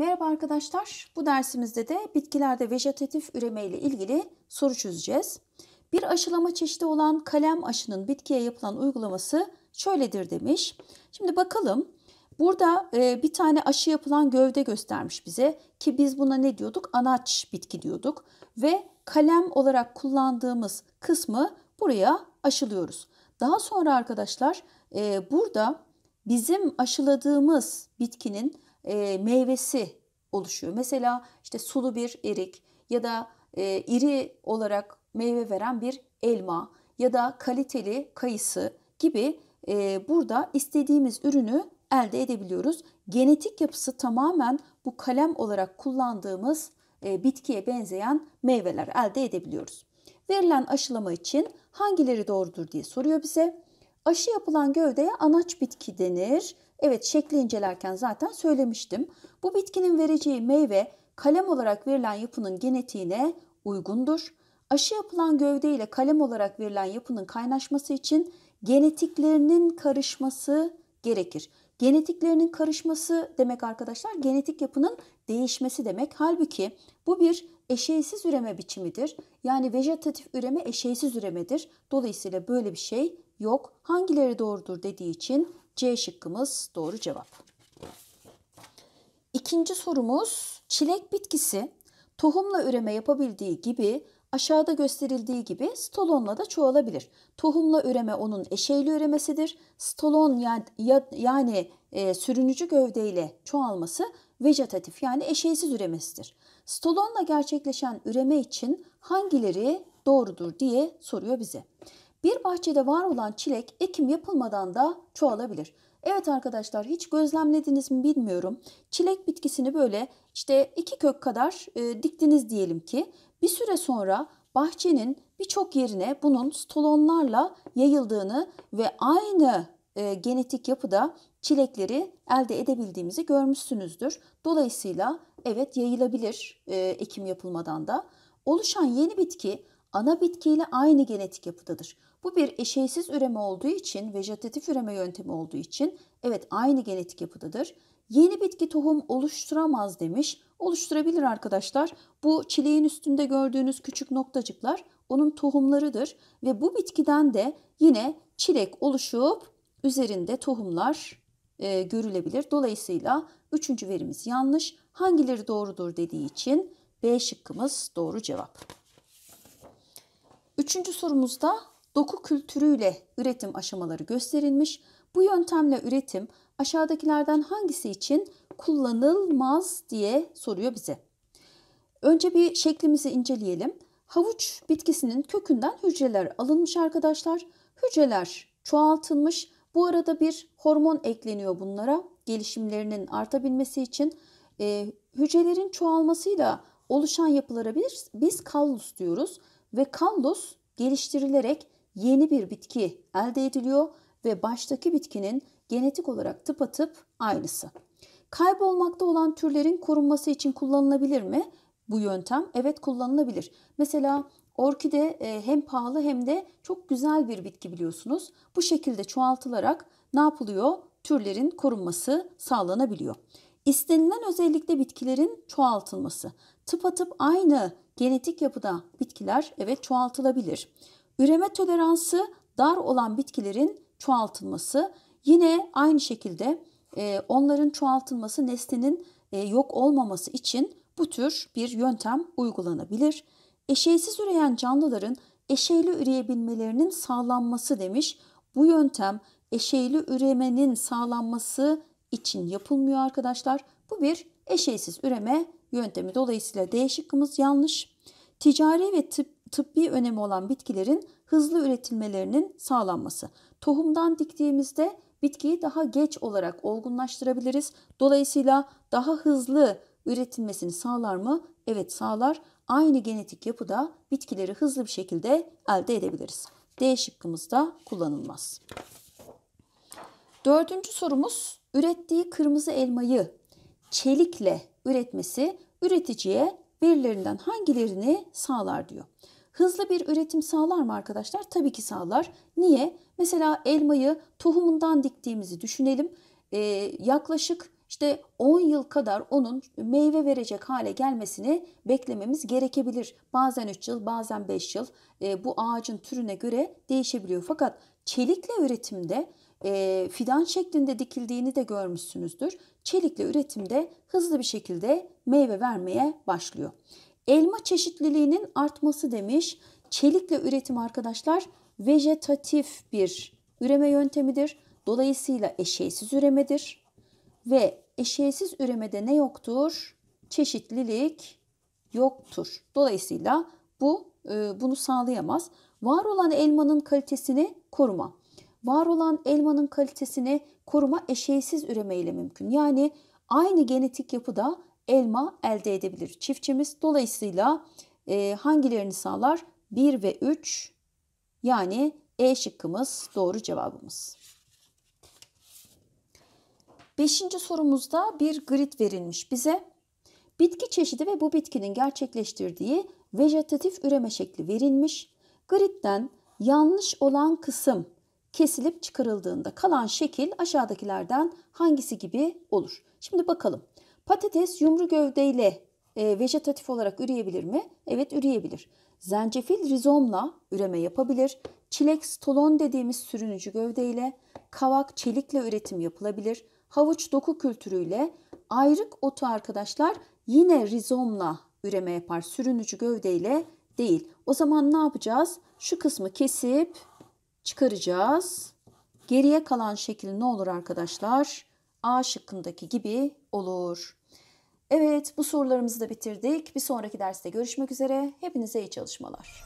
Merhaba arkadaşlar. Bu dersimizde de bitkilerde vejetatif üreme ile ilgili soru çözeceğiz. Bir aşılama çeşidi olan kalem aşının bitkiye yapılan uygulaması şöyledir demiş. Şimdi bakalım. Burada e, bir tane aşı yapılan gövde göstermiş bize ki biz buna ne diyorduk? Anaç bitki diyorduk ve kalem olarak kullandığımız kısmı buraya aşılıyoruz. Daha sonra arkadaşlar e, burada bizim aşıladığımız bitkinin e, meyvesi oluşuyor. Mesela işte sulu bir erik ya da e, iri olarak meyve veren bir elma ya da kaliteli kayısı gibi e, burada istediğimiz ürünü elde edebiliyoruz. Genetik yapısı tamamen bu kalem olarak kullandığımız e, bitkiye benzeyen meyveler elde edebiliyoruz. Verilen aşılama için hangileri doğrudur diye soruyor bize. Aşı yapılan gövdeye anaç bitki denir. Evet şekli incelerken zaten söylemiştim. Bu bitkinin vereceği meyve kalem olarak verilen yapının genetiğine uygundur. Aşı yapılan gövde ile kalem olarak verilen yapının kaynaşması için genetiklerinin karışması gerekir. Genetiklerinin karışması demek arkadaşlar genetik yapının değişmesi demek. Halbuki bu bir eşeğsiz üreme biçimidir. Yani vejetatif üreme eşeğsiz üremedir. Dolayısıyla böyle bir şey yok. Hangileri doğrudur dediği için C şıkkımız doğru cevap. İkinci sorumuz çilek bitkisi tohumla üreme yapabildiği gibi aşağıda gösterildiği gibi stolonla da çoğalabilir. Tohumla üreme onun eşeyli üremesidir. Stolon ya, ya, yani e, sürünücü gövdeyle çoğalması vejetatif yani eşeysiz üremesidir. Stolonla gerçekleşen üreme için hangileri doğrudur diye soruyor bize. Bir bahçede var olan çilek ekim yapılmadan da çoğalabilir. Evet arkadaşlar hiç gözlemlediniz mi bilmiyorum. Çilek bitkisini böyle işte iki kök kadar e, diktiniz diyelim ki. Bir süre sonra bahçenin birçok yerine bunun stolonlarla yayıldığını ve aynı e, genetik yapıda çilekleri elde edebildiğimizi görmüşsünüzdür. Dolayısıyla evet yayılabilir e, ekim yapılmadan da. Oluşan yeni bitki ana bitkiyle aynı genetik yapıdadır. Bu bir eşeysiz üreme olduğu için, vejetatif üreme yöntemi olduğu için evet aynı genetik yapıdadır. Yeni bitki tohum oluşturamaz demiş. Oluşturabilir arkadaşlar. Bu çileğin üstünde gördüğünüz küçük noktacıklar onun tohumlarıdır ve bu bitkiden de yine çilek oluşup üzerinde tohumlar e, görülebilir. Dolayısıyla üçüncü verimiz yanlış. Hangileri doğrudur dediği için B şıkkımız doğru cevap. Üçüncü sorumuzda doku kültürüyle üretim aşamaları gösterilmiş. Bu yöntemle üretim aşağıdakilerden hangisi için kullanılmaz diye soruyor bize. Önce bir şeklimizi inceleyelim. Havuç bitkisinin kökünden hücreler alınmış arkadaşlar. Hücreler çoğaltılmış. Bu arada bir hormon ekleniyor bunlara gelişimlerinin artabilmesi için. E, hücrelerin çoğalmasıyla oluşan yapılara biz, biz kallus diyoruz ve kallus geliştirilerek yeni bir bitki elde ediliyor ve baştaki bitkinin genetik olarak tıpatıp aynısı. Kaybolmakta olan türlerin korunması için kullanılabilir mi? Bu yöntem evet kullanılabilir. Mesela orkide e, hem pahalı hem de çok güzel bir bitki biliyorsunuz. Bu şekilde çoğaltılarak ne yapılıyor? Türlerin korunması sağlanabiliyor. İstenilen özellikle bitkilerin çoğaltılması. Tıpatıp aynı genetik yapıda bitkiler evet çoğaltılabilir. Üreme toleransı dar olan bitkilerin çoğaltılması yine aynı şekilde e, onların çoğaltılması neslinin e, yok olmaması için bu tür bir yöntem uygulanabilir. Eşeysiz üreyen canlıların eşeyli üreyebilmelerinin sağlanması demiş. Bu yöntem eşeyli üremenin sağlanması için yapılmıyor arkadaşlar. Bu bir eşeysiz üreme yöntemi. Dolayısıyla D şıkkımız yanlış. Ticari ve tıp tıbbi önemi olan bitkilerin hızlı üretilmelerinin sağlanması. Tohumdan diktiğimizde bitkiyi daha geç olarak olgunlaştırabiliriz. Dolayısıyla daha hızlı üretilmesini sağlar mı? Evet sağlar. Aynı genetik yapıda bitkileri hızlı bir şekilde elde edebiliriz. D şıkkımızda kullanılmaz. Dördüncü sorumuz ürettiği kırmızı elmayı çelikle üretmesi üreticiye birilerinden hangilerini sağlar diyor hızlı bir üretim sağlar mı arkadaşlar? Tabii ki sağlar. Niye? Mesela elmayı tohumundan diktiğimizi düşünelim. Ee, yaklaşık işte 10 yıl kadar onun meyve verecek hale gelmesini beklememiz gerekebilir. Bazen 3 yıl, bazen 5 yıl e, bu ağacın türüne göre değişebiliyor. Fakat çelikle üretimde e, fidan şeklinde dikildiğini de görmüşsünüzdür. Çelikle üretimde hızlı bir şekilde meyve vermeye başlıyor. Elma çeşitliliğinin artması demiş. Çelikle üretim arkadaşlar vejetatif bir üreme yöntemidir. Dolayısıyla eşeğsiz üremedir. Ve eşeğsiz üremede ne yoktur? Çeşitlilik yoktur. Dolayısıyla bu e, bunu sağlayamaz. Var olan elmanın kalitesini koruma. Var olan elmanın kalitesini koruma eşeğsiz üreme ile mümkün. Yani aynı genetik yapıda elma elde edebilir çiftçimiz. Dolayısıyla e, hangilerini sağlar? 1 ve 3 yani E şıkkımız doğru cevabımız. Beşinci sorumuzda bir grid verilmiş bize. Bitki çeşidi ve bu bitkinin gerçekleştirdiği vejetatif üreme şekli verilmiş. Gridden yanlış olan kısım kesilip çıkarıldığında kalan şekil aşağıdakilerden hangisi gibi olur? Şimdi bakalım. Patates yumru gövdeyle e, vejetatif olarak üreyebilir mi? Evet üreyebilir. Zencefil rizomla üreme yapabilir. Çilek stolon dediğimiz sürünücü gövdeyle, kavak çelikle üretim yapılabilir. Havuç doku kültürüyle, ayrık otu arkadaşlar yine rizomla üreme yapar. Sürünücü gövdeyle değil. O zaman ne yapacağız? Şu kısmı kesip çıkaracağız. Geriye kalan şekil ne olur arkadaşlar? A şıkkındaki gibi olur. Evet bu sorularımızı da bitirdik. Bir sonraki derste görüşmek üzere. Hepinize iyi çalışmalar.